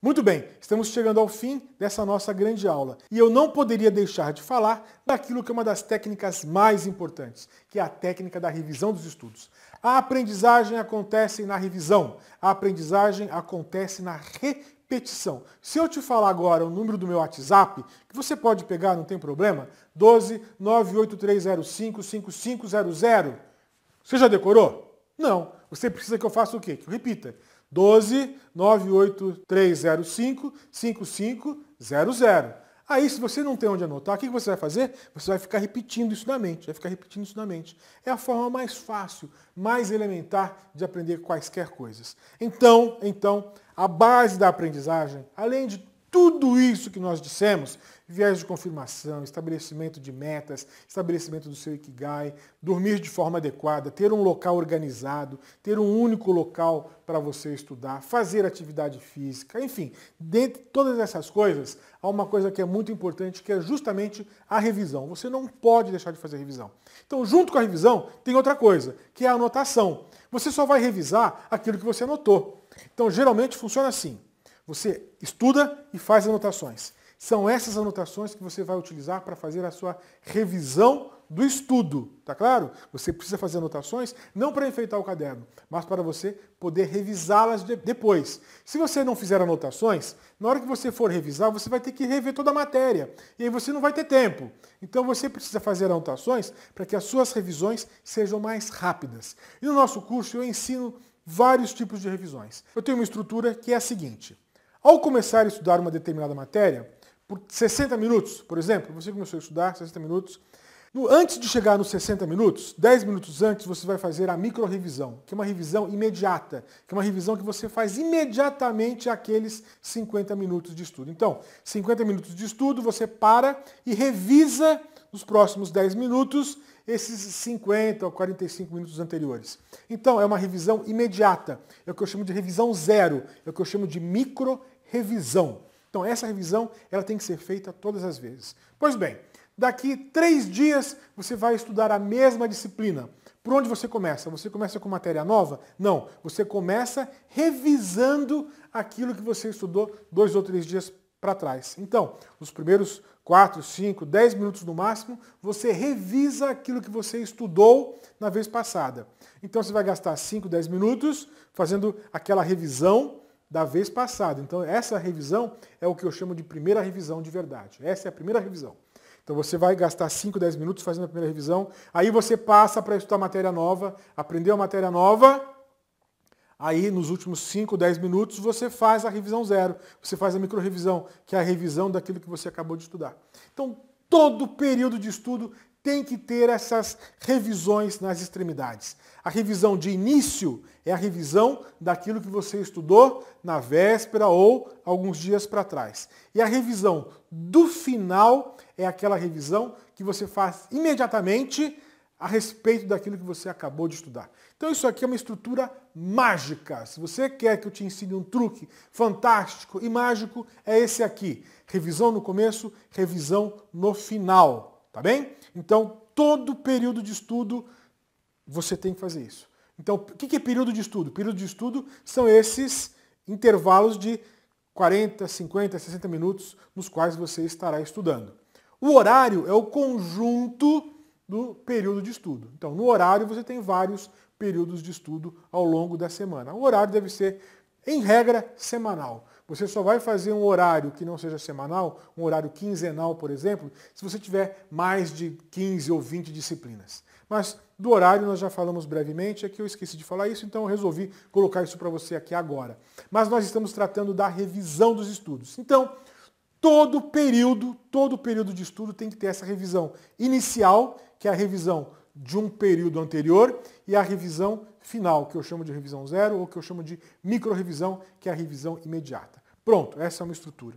Muito bem, estamos chegando ao fim dessa nossa grande aula e eu não poderia deixar de falar daquilo que é uma das técnicas mais importantes, que é a técnica da revisão dos estudos. A aprendizagem acontece na revisão, a aprendizagem acontece na repetição. Se eu te falar agora o número do meu WhatsApp, que você pode pegar, não tem problema, 12 98305 5500. Você já decorou? Não. Você precisa que eu faça o quê? Que eu repita. 12 98305 5500. Aí, se você não tem onde anotar, o que você vai fazer? Você vai ficar repetindo isso na mente, vai ficar repetindo isso na mente. É a forma mais fácil, mais elementar de aprender quaisquer coisas. Então, então, a base da aprendizagem, além de tudo isso que nós dissemos, viés de confirmação, estabelecimento de metas, estabelecimento do seu ikigai, dormir de forma adequada, ter um local organizado, ter um único local para você estudar, fazer atividade física, enfim, dentre todas essas coisas, há uma coisa que é muito importante, que é justamente a revisão. Você não pode deixar de fazer a revisão. Então, junto com a revisão, tem outra coisa, que é a anotação. Você só vai revisar aquilo que você anotou. Então, geralmente funciona assim. Você estuda e faz anotações. São essas anotações que você vai utilizar para fazer a sua revisão do estudo, tá claro? Você precisa fazer anotações não para enfeitar o caderno, mas para você poder revisá-las de depois. Se você não fizer anotações, na hora que você for revisar, você vai ter que rever toda a matéria e aí você não vai ter tempo. Então você precisa fazer anotações para que as suas revisões sejam mais rápidas. E no nosso curso eu ensino vários tipos de revisões. Eu tenho uma estrutura que é a seguinte: ao começar a estudar uma determinada matéria, por 60 minutos, por exemplo, você começou a estudar 60 minutos, no, antes de chegar nos 60 minutos, 10 minutos antes, você vai fazer a micro-revisão, que é uma revisão imediata, que é uma revisão que você faz imediatamente aqueles 50 minutos de estudo. Então, 50 minutos de estudo, você para e revisa nos próximos 10 minutos esses 50 ou 45 minutos anteriores. Então, é uma revisão imediata, é o que eu chamo de revisão zero, é o que eu chamo de micro revisão. Então, essa revisão ela tem que ser feita todas as vezes. Pois bem, daqui três dias você vai estudar a mesma disciplina. Por onde você começa? Você começa com matéria nova? Não. Você começa revisando aquilo que você estudou dois ou três dias para trás. Então, nos primeiros 4, 5, 10 minutos no máximo, você revisa aquilo que você estudou na vez passada. Então você vai gastar 5, 10 minutos fazendo aquela revisão da vez passada. Então, essa revisão é o que eu chamo de primeira revisão de verdade. Essa é a primeira revisão. Então, você vai gastar 5, 10 minutos fazendo a primeira revisão, aí você passa para estudar matéria nova, aprendeu a matéria nova, aí nos últimos 5, 10 minutos você faz a revisão zero, você faz a micro-revisão, que é a revisão daquilo que você acabou de estudar. Então, todo período de estudo tem que ter essas revisões nas extremidades. A revisão de início é a revisão daquilo que você estudou na véspera ou alguns dias para trás. E a revisão do final é aquela revisão que você faz imediatamente a respeito daquilo que você acabou de estudar. Então isso aqui é uma estrutura mágica. Se você quer que eu te ensine um truque fantástico e mágico, é esse aqui. Revisão no começo, revisão no final tá bem? Então, todo período de estudo você tem que fazer isso. Então, o que é período de estudo? Período de estudo são esses intervalos de 40, 50, 60 minutos nos quais você estará estudando. O horário é o conjunto do período de estudo. Então, no horário você tem vários períodos de estudo ao longo da semana. O horário deve ser, em regra, semanal. Você só vai fazer um horário que não seja semanal, um horário quinzenal, por exemplo, se você tiver mais de 15 ou 20 disciplinas. Mas do horário nós já falamos brevemente, é que eu esqueci de falar isso, então eu resolvi colocar isso para você aqui agora. Mas nós estamos tratando da revisão dos estudos. Então, todo período, todo período de estudo tem que ter essa revisão inicial, que é a revisão de um período anterior e a revisão final, que eu chamo de revisão zero ou que eu chamo de micro-revisão, que é a revisão imediata. Pronto, essa é uma estrutura.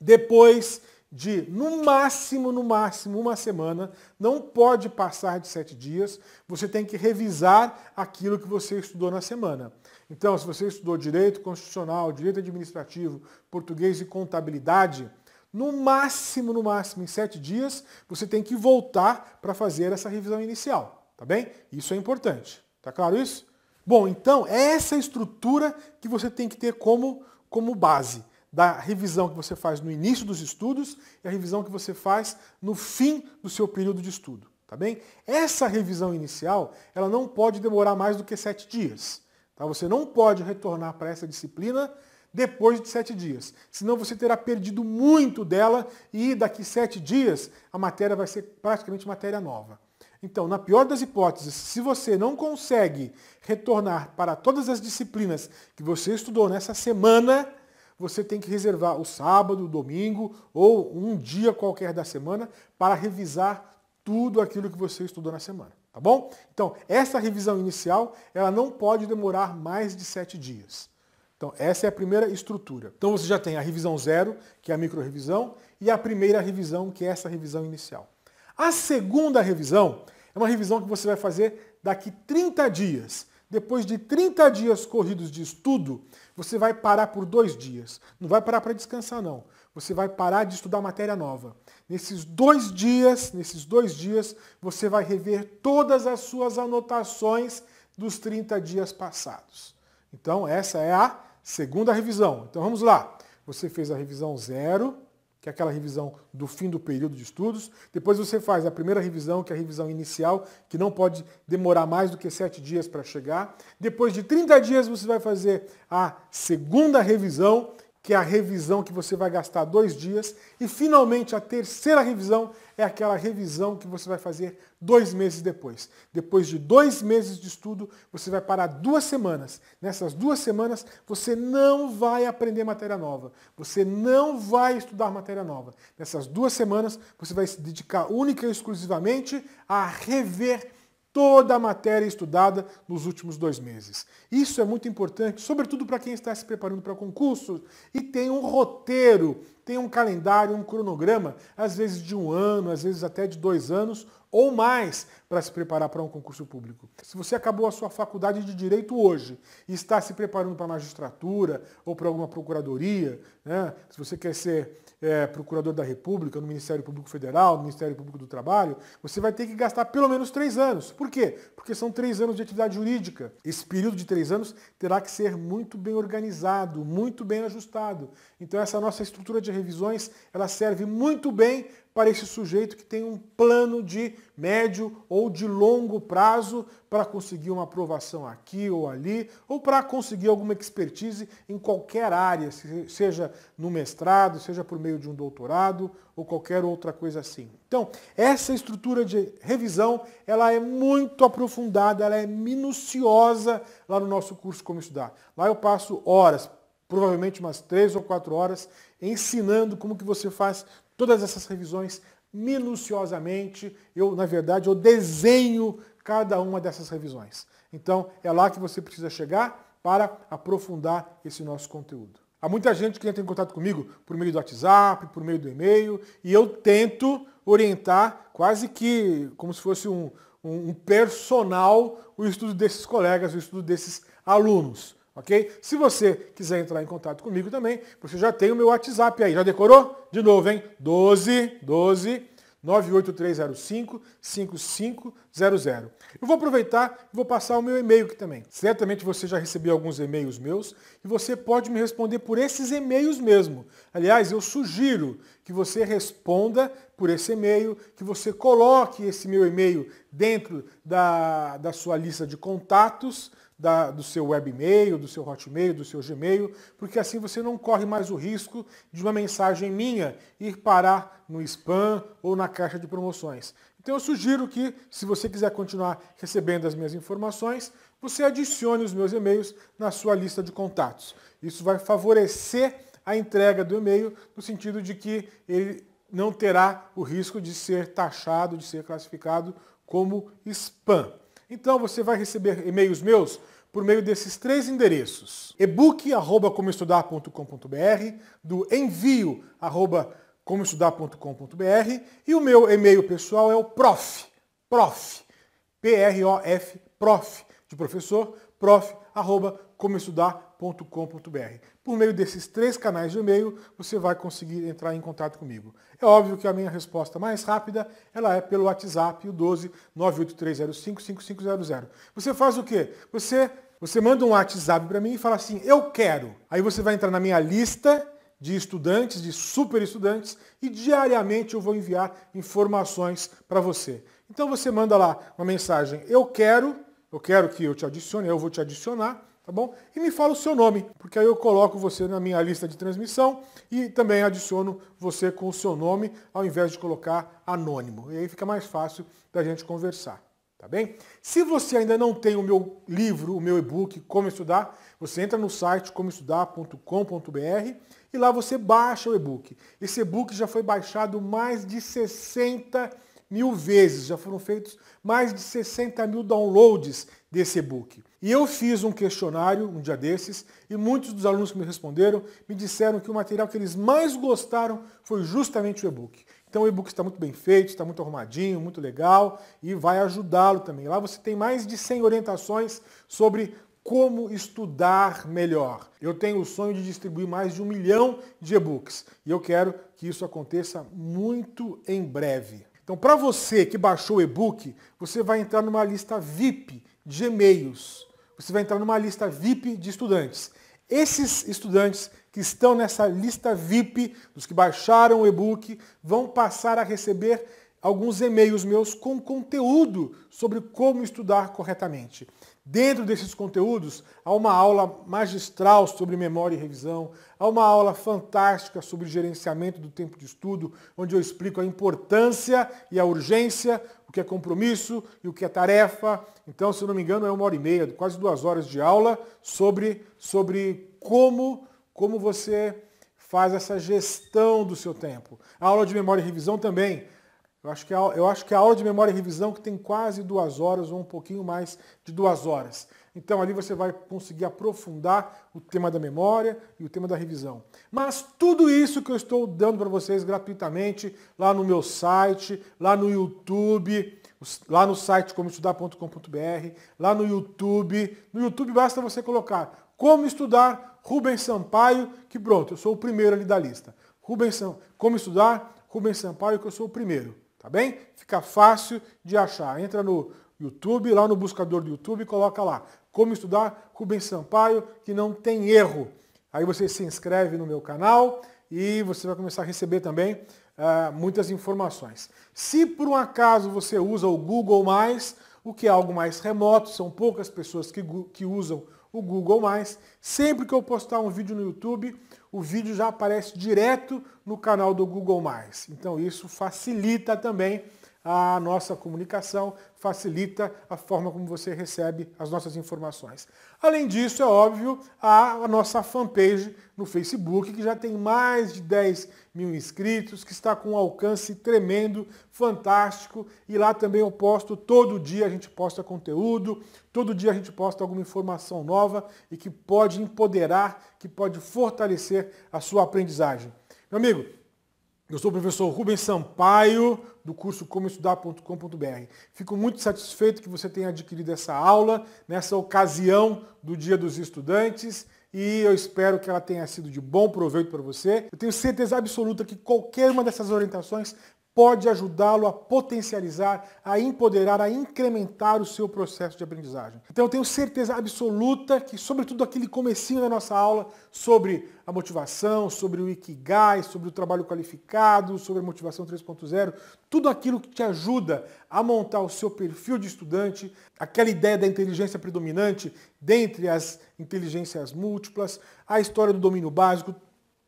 Depois de, no máximo, no máximo, uma semana, não pode passar de sete dias, você tem que revisar aquilo que você estudou na semana. Então, se você estudou direito constitucional, direito administrativo, português e contabilidade, no máximo, no máximo, em sete dias, você tem que voltar para fazer essa revisão inicial, tá bem? Isso é importante. Tá claro isso? Bom, então, é essa estrutura que você tem que ter como, como base da revisão que você faz no início dos estudos e a revisão que você faz no fim do seu período de estudo, tá bem? Essa revisão inicial, ela não pode demorar mais do que sete dias. Tá? Você não pode retornar para essa disciplina depois de sete dias. Senão você terá perdido muito dela e daqui sete dias a matéria vai ser praticamente matéria nova. Então, na pior das hipóteses, se você não consegue retornar para todas as disciplinas que você estudou nessa semana, você tem que reservar o sábado, o domingo ou um dia qualquer da semana para revisar tudo aquilo que você estudou na semana, tá bom? Então, essa revisão inicial, ela não pode demorar mais de sete dias. Então, essa é a primeira estrutura. Então, você já tem a revisão zero, que é a micro-revisão, e a primeira revisão, que é essa revisão inicial. A segunda revisão é uma revisão que você vai fazer daqui 30 dias. Depois de 30 dias corridos de estudo, você vai parar por dois dias. Não vai parar para descansar, não. Você vai parar de estudar matéria nova. Nesses dois dias, nesses dois dias, você vai rever todas as suas anotações dos 30 dias passados. Então, essa é a Segunda revisão. Então vamos lá. Você fez a revisão zero, que é aquela revisão do fim do período de estudos. Depois você faz a primeira revisão, que é a revisão inicial, que não pode demorar mais do que sete dias para chegar. Depois de 30 dias, você vai fazer a segunda revisão, que é a revisão que você vai gastar dois dias. E finalmente a terceira revisão é aquela revisão que você vai fazer dois meses depois. Depois de dois meses de estudo, você vai parar duas semanas. Nessas duas semanas, você não vai aprender matéria nova. Você não vai estudar matéria nova. Nessas duas semanas, você vai se dedicar única e exclusivamente a rever toda a matéria estudada nos últimos dois meses. Isso é muito importante, sobretudo para quem está se preparando para concursos e tem um roteiro, tem um calendário, um cronograma, às vezes de um ano, às vezes até de dois anos, ou mais para se preparar para um concurso público. Se você acabou a sua faculdade de direito hoje e está se preparando para a magistratura ou para alguma procuradoria, né? se você quer ser é, procurador da República, no Ministério Público Federal, no Ministério Público do Trabalho, você vai ter que gastar pelo menos três anos. Por quê? Porque são três anos de atividade jurídica. Esse período de três anos terá que ser muito bem organizado, muito bem ajustado. Então essa nossa estrutura de revisões, ela serve muito bem para esse sujeito que tem um plano de médio ou de longo prazo para conseguir uma aprovação aqui ou ali, ou para conseguir alguma expertise em qualquer área, seja no mestrado, seja por meio de um doutorado ou qualquer outra coisa assim. Então, essa estrutura de revisão, ela é muito aprofundada, ela é minuciosa lá no nosso curso Como Estudar. Lá eu passo horas, provavelmente umas três ou quatro horas, ensinando como que você faz todas essas revisões minuciosamente. Eu, na verdade, eu desenho cada uma dessas revisões. Então, é lá que você precisa chegar para aprofundar esse nosso conteúdo. Há muita gente que entra em contato comigo por meio do WhatsApp, por meio do e-mail, e eu tento orientar quase que como se fosse um, um, um personal o estudo desses colegas, o estudo desses alunos. Ok? Se você quiser entrar em contato comigo também, você já tem o meu WhatsApp aí. Já decorou? De novo, hein? 12, 12 98305 5500. Eu vou aproveitar e vou passar o meu e-mail aqui também. Certamente você já recebeu alguns e-mails meus e você pode me responder por esses e-mails mesmo. Aliás, eu sugiro que você responda por esse e-mail, que você coloque esse meu e-mail dentro da, da sua lista de contatos da, do seu webmail, do seu hotmail, do seu gmail, porque assim você não corre mais o risco de uma mensagem minha ir parar no spam ou na caixa de promoções. Então eu sugiro que, se você quiser continuar recebendo as minhas informações, você adicione os meus e-mails na sua lista de contatos. Isso vai favorecer a entrega do e-mail no sentido de que ele não terá o risco de ser taxado, de ser classificado como spam. Então você vai receber e-mails meus por meio desses três endereços: ebook@comoestudar.com.br, do envio@comoestudar.com.br e o meu e-mail pessoal é o prof, prof, p r o f, prof de professor, prof@comoestudar.com.br por meio desses três canais de e-mail, você vai conseguir entrar em contato comigo. É óbvio que a minha resposta mais rápida, ela é pelo WhatsApp, o 12 983055500. Você faz o quê? Você, você manda um WhatsApp para mim e fala assim, eu quero. Aí você vai entrar na minha lista de estudantes, de super estudantes, e diariamente eu vou enviar informações para você. Então você manda lá uma mensagem, eu quero, eu quero que eu te adicione, eu vou te adicionar, tá bom? E me fala o seu nome, porque aí eu coloco você na minha lista de transmissão e também adiciono você com o seu nome ao invés de colocar anônimo. E aí fica mais fácil da gente conversar, tá bem? Se você ainda não tem o meu livro, o meu e-book Como Estudar, você entra no site comoestudar.com.br e lá você baixa o e-book. Esse e-book já foi baixado mais de 60 mil vezes, já foram feitos mais de 60 mil downloads desse e-book. E eu fiz um questionário um dia desses e muitos dos alunos que me responderam me disseram que o material que eles mais gostaram foi justamente o e-book. Então o e-book está muito bem feito, está muito arrumadinho, muito legal e vai ajudá-lo também. Lá você tem mais de 100 orientações sobre como estudar melhor. Eu tenho o sonho de distribuir mais de um milhão de e-books e eu quero que isso aconteça muito em breve. Então, para você que baixou o e-book, você vai entrar numa lista VIP de e-mails você vai entrar numa lista VIP de estudantes. Esses estudantes que estão nessa lista VIP, dos que baixaram o e-book, vão passar a receber alguns e-mails meus com conteúdo sobre como estudar corretamente. Dentro desses conteúdos, há uma aula magistral sobre memória e revisão, há uma aula fantástica sobre gerenciamento do tempo de estudo, onde eu explico a importância e a urgência, o que é compromisso e o que é tarefa. Então, se não me engano, é uma hora e meia, quase duas horas de aula sobre, sobre como, como você faz essa gestão do seu tempo. A aula de memória e revisão também. Eu acho, que a, eu acho que a aula de memória e revisão que tem quase duas horas ou um pouquinho mais de duas horas. Então ali você vai conseguir aprofundar o tema da memória e o tema da revisão. Mas tudo isso que eu estou dando para vocês gratuitamente lá no meu site, lá no YouTube, lá no site comoestudar.com.br, lá no YouTube. No YouTube basta você colocar como estudar Rubens Sampaio, que pronto, eu sou o primeiro ali da lista. Rubens Sam... Como estudar Rubens Sampaio, que eu sou o primeiro, tá bem? Fica fácil de achar. Entra no YouTube, lá no buscador do YouTube, coloca lá como estudar Rubens Sampaio, que não tem erro. Aí você se inscreve no meu canal e você vai começar a receber também uh, muitas informações. Se por um acaso você usa o Google+, o que é algo mais remoto, são poucas pessoas que, que usam o Google+, sempre que eu postar um vídeo no YouTube, o vídeo já aparece direto no canal do Google+. Então isso facilita também a nossa comunicação, facilita a forma como você recebe as nossas informações. Além disso, é óbvio, a nossa fanpage no Facebook, que já tem mais de 10 mil inscritos, que está com um alcance tremendo, fantástico. E lá também eu posto, todo dia a gente posta conteúdo, todo dia a gente posta alguma informação nova e que pode empoderar, que pode fortalecer a sua aprendizagem. Meu amigo, eu sou o professor Rubens Sampaio, do curso como estudar.com.br. Fico muito satisfeito que você tenha adquirido essa aula nessa ocasião do Dia dos Estudantes e eu espero que ela tenha sido de bom proveito para você. Eu tenho certeza absoluta que qualquer uma dessas orientações pode ajudá-lo a potencializar, a empoderar, a incrementar o seu processo de aprendizagem. Então eu tenho certeza absoluta que, sobretudo aquele comecinho da nossa aula sobre a motivação, sobre o Ikigai, sobre o trabalho qualificado, sobre a motivação 3.0, tudo aquilo que te ajuda a montar o seu perfil de estudante, aquela ideia da inteligência predominante dentre as inteligências múltiplas, a história do domínio básico,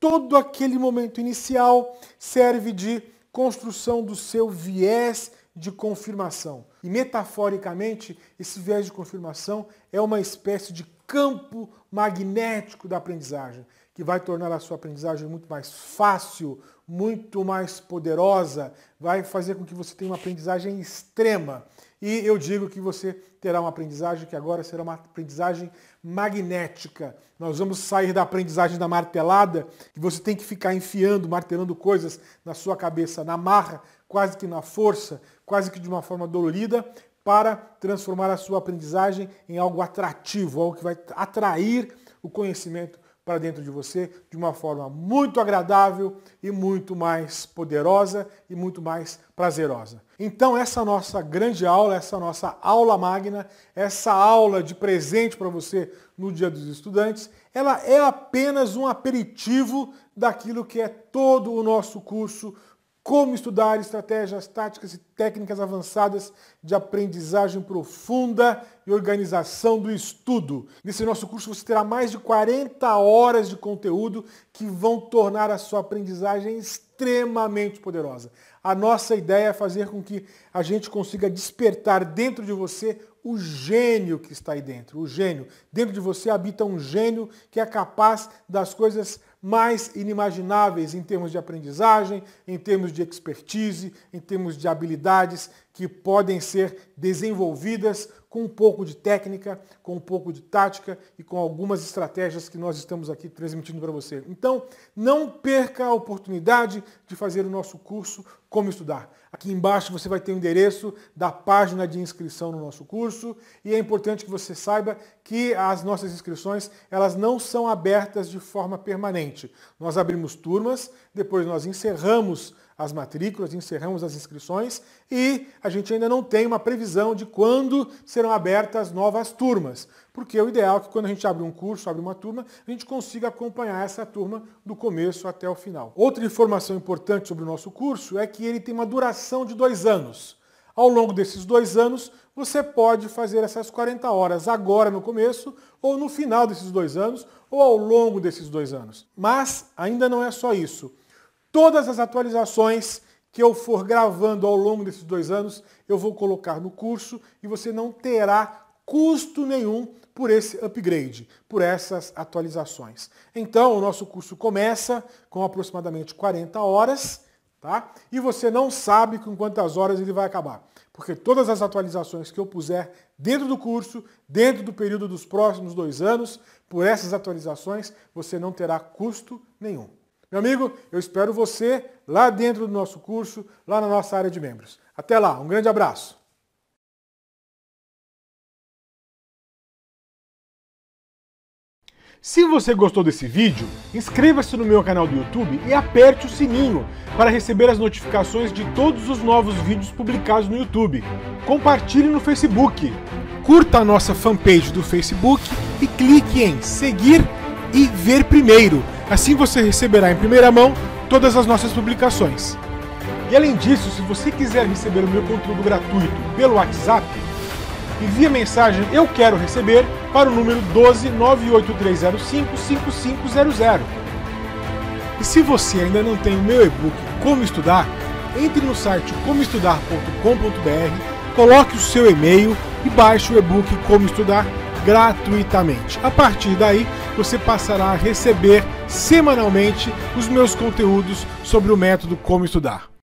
todo aquele momento inicial serve de construção do seu viés de confirmação. E metaforicamente, esse viés de confirmação é uma espécie de campo magnético da aprendizagem, que vai tornar a sua aprendizagem muito mais fácil, muito mais poderosa, vai fazer com que você tenha uma aprendizagem extrema. E eu digo que você terá uma aprendizagem que agora será uma aprendizagem magnética. Nós vamos sair da aprendizagem da martelada, que você tem que ficar enfiando, martelando coisas na sua cabeça, na marra, quase que na força, quase que de uma forma dolorida, para transformar a sua aprendizagem em algo atrativo, algo que vai atrair o conhecimento para dentro de você de uma forma muito agradável e muito mais poderosa e muito mais prazerosa. Então essa nossa grande aula, essa nossa aula magna, essa aula de presente para você no Dia dos Estudantes, ela é apenas um aperitivo daquilo que é todo o nosso curso como estudar estratégias táticas e técnicas avançadas de aprendizagem profunda e organização do estudo. Nesse nosso curso você terá mais de 40 horas de conteúdo que vão tornar a sua aprendizagem extremamente poderosa. A nossa ideia é fazer com que a gente consiga despertar dentro de você o gênio que está aí dentro, o gênio. Dentro de você habita um gênio que é capaz das coisas mais inimagináveis em termos de aprendizagem, em termos de expertise, em termos de habilidades que podem ser desenvolvidas com um pouco de técnica, com um pouco de tática e com algumas estratégias que nós estamos aqui transmitindo para você. Então, não perca a oportunidade de fazer o nosso curso como estudar. Aqui embaixo você vai ter o endereço da página de inscrição no nosso curso e é importante que você saiba que as nossas inscrições elas não são abertas de forma permanente. Nós abrimos turmas, depois nós encerramos as matrículas, encerramos as inscrições e a gente ainda não tem uma previsão de quando serão abertas novas turmas, porque o ideal é que quando a gente abre um curso, abre uma turma, a gente consiga acompanhar essa turma do começo até o final. Outra informação importante sobre o nosso curso é que ele tem uma duração de dois anos. Ao longo desses dois anos, você pode fazer essas 40 horas agora no começo, ou no final desses dois anos, ou ao longo desses dois anos. Mas ainda não é só isso Todas as atualizações que eu for gravando ao longo desses dois anos, eu vou colocar no curso e você não terá custo nenhum por esse upgrade, por essas atualizações. Então, o nosso curso começa com aproximadamente 40 horas, tá? E você não sabe com quantas horas ele vai acabar, porque todas as atualizações que eu puser dentro do curso, dentro do período dos próximos dois anos, por essas atualizações, você não terá custo nenhum. Meu amigo, eu espero você lá dentro do nosso curso, lá na nossa área de membros. Até lá, um grande abraço! Se você gostou desse vídeo, inscreva-se no meu canal do YouTube e aperte o sininho para receber as notificações de todos os novos vídeos publicados no YouTube. Compartilhe no Facebook. Curta a nossa fanpage do Facebook e clique em seguir e ver primeiro Assim você receberá em primeira mão todas as nossas publicações. E além disso, se você quiser receber o meu conteúdo gratuito pelo WhatsApp, envie a mensagem Eu Quero Receber para o número 12983055500. E se você ainda não tem o meu e-book Como Estudar, entre no site comoestudar.com.br, coloque o seu e-mail e baixe o e-book Como Estudar gratuitamente. A partir daí, você passará a receber semanalmente os meus conteúdos sobre o método Como Estudar.